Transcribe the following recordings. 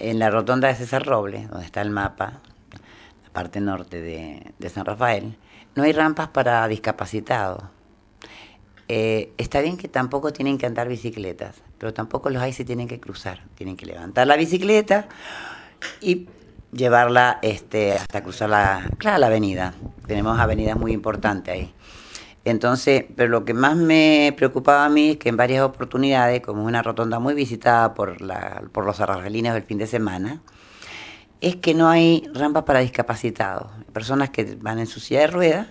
en la rotonda de César Roble, donde está el mapa, la parte norte de, San Rafael, no hay rampas para discapacitados. Eh, está bien que tampoco tienen que andar bicicletas, pero tampoco los hay si tienen que cruzar. Tienen que levantar la bicicleta y llevarla este, hasta cruzar la, la avenida. Tenemos avenidas muy importantes ahí. Entonces, pero lo que más me preocupaba a mí es que en varias oportunidades, como es una rotonda muy visitada por, los arrabalinos del fin de semana, es que no hay rampas para discapacitados, personas que van en su silla de ruedas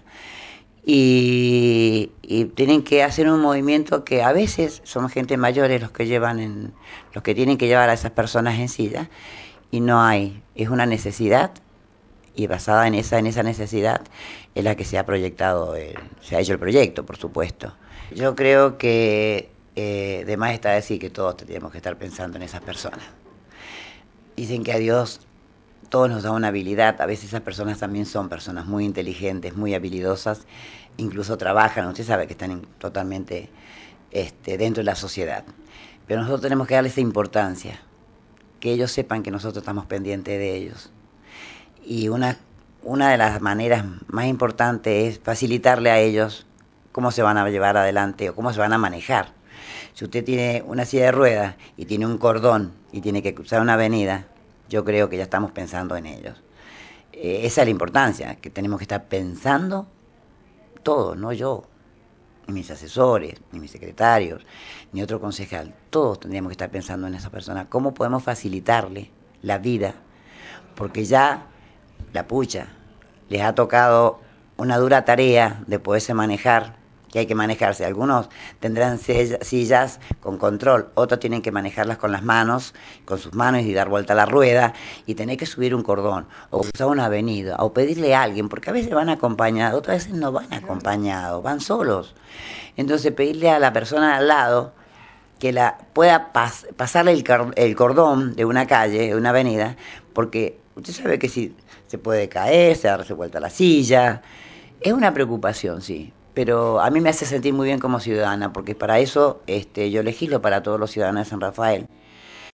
y, tienen que hacer un movimiento que a veces son gente mayores los que llevan en, los que tienen que llevar a esas personas en silla y no hay, es una necesidad y basada en esa, en esa necesidad es la que se ha proyectado, se ha hecho el proyecto, por supuesto. Yo creo que eh, de más está decir que todos tenemos que estar pensando en esas personas. Dicen que a Dios todos nos da una habilidad, a veces esas personas también son personas muy inteligentes, muy habilidosas, incluso trabajan, usted sabe que están totalmente este, dentro de la sociedad. Pero nosotros tenemos que darle esa importancia, que ellos sepan que nosotros estamos pendientes de ellos. Y una, de las maneras más importantes es facilitarle a ellos cómo se van a llevar adelante o cómo se van a manejar. Si usted tiene una silla de ruedas y tiene un cordón y tiene que cruzar una avenida, yo creo que ya estamos pensando en ellos. Eh, esa es la importancia, que tenemos que estar pensando todos, no yo, ni mis asesores, ni mis secretarios, ni otro concejal. Todos tendríamos que estar pensando en esa persona, cómo podemos facilitarle la vida, porque ya la pucha, les ha tocado una dura tarea de poderse manejar, que hay que manejarse. Algunos tendrán sillas con control, otros tienen que manejarlas con las manos, con sus manos y dar vuelta a la rueda y tener que subir un cordón o usar una avenida o pedirle a alguien, porque a veces van acompañados, otras veces no van acompañados, van solos. Entonces pedirle a la persona al lado, que la pueda pasarle el, cordón de una calle, de una avenida, porque usted sabe que si se puede caer, se darse vuelta la silla. Es una preocupación, sí, pero a mí me hace sentir muy bien como ciudadana, porque para eso este, yo legislo para todos los ciudadanos de San Rafael.